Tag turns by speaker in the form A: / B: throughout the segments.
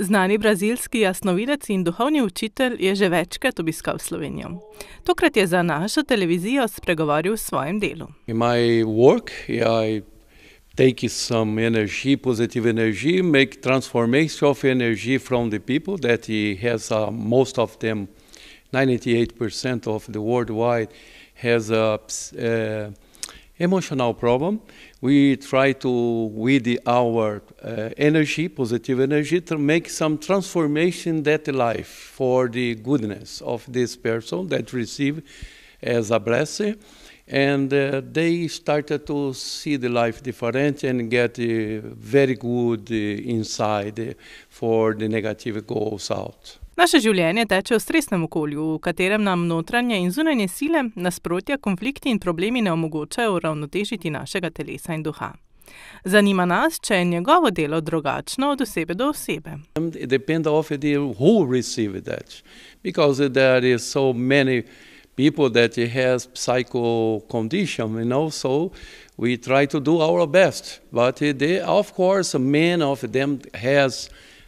A: Znani brazilski jasnovidec in duhovni učitelj je že večkrat obiskal Slovenijo. Tokrat je za našo televizijo spregovoril o svojem delu.
B: Take some energy, positive energy, make transformation of energy from the people that he has uh, most of them, 98% of the worldwide has a uh, uh, emotional problem. We try to with our uh, energy, positive energy, to make some transformation that life for the goodness of this person that receive as a blessing. And uh, they started to see the life different and get uh, very good uh, inside uh, for the negative goals out.
A: Naše življenje teče v stresnem okolju, v katerem nam notranje in zunanje sile, nasprotja, konflikti in problemi ne omogočajo uravnotežiti našega telesa in duha. Zanima nas, če je njegovo delo drugačno od osebe do osebe.
B: We try to do our best, but they, of course, many of them has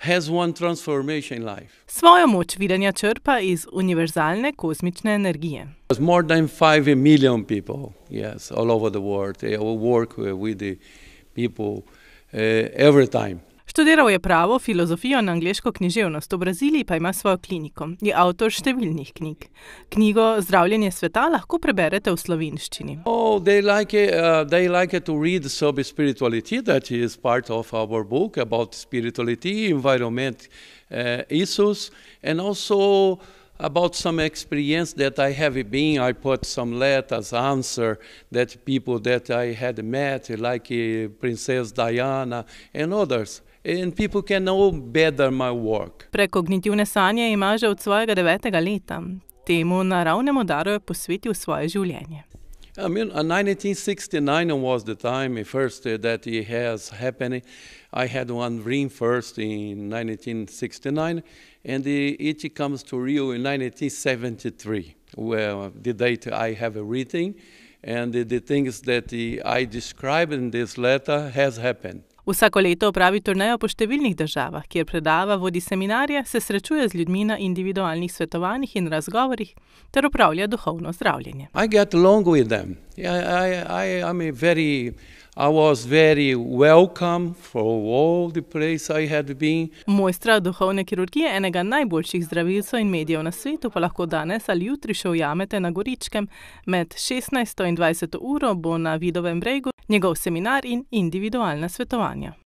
B: has one transformation in life. Svojo
A: moč videnja črpa iz univerzalne kozmične energije.
B: There's more than 5 million people, yes, all over the world. They work with the people uh, every time.
A: Študiral je pravo, filozofijo in angliško književnost, v Braziliji pa ima svojo kliniko. Je avtor številnih knjig. Knjigo Zdravljenje sveta lahko preberete v slovenščini.
B: Oh, uh, uh, About some experience that I have been, I put some letters answer that people that I had met, like uh, Princess Diana and others. and people can know better my work.
A: Prekognitivne sanje ima že od svojega devetega leta. Temu naravnemu daru je posvetil svoje življenje.
B: I mean, uh, 1969 was the time first uh, that it has happened. I had one dream first in 1969, and it comes to Rio in 1973, where the date I have a reading, and the, the things that I describe in this letter has happened.
A: Vsako leto opravi turnejo po številnih državah, kjer predava, vodi seminarje, se srečuje z ljudmi na individualnih svetovanjih in razgovorih ter upravlja duhovno zdravljenje.
B: I get along with them. I, I, I, I'm a very. I was very welcome for all the place I had been.
A: Mojstra duhovne kirurgije, enega najboljših zdravilcev in medijev na svetu, pa lahko danes ali jutri še ujamete na Goričkem. Med 16 in 20 uro bo na Vidovem bregu njegov seminar in individualna svetovanja.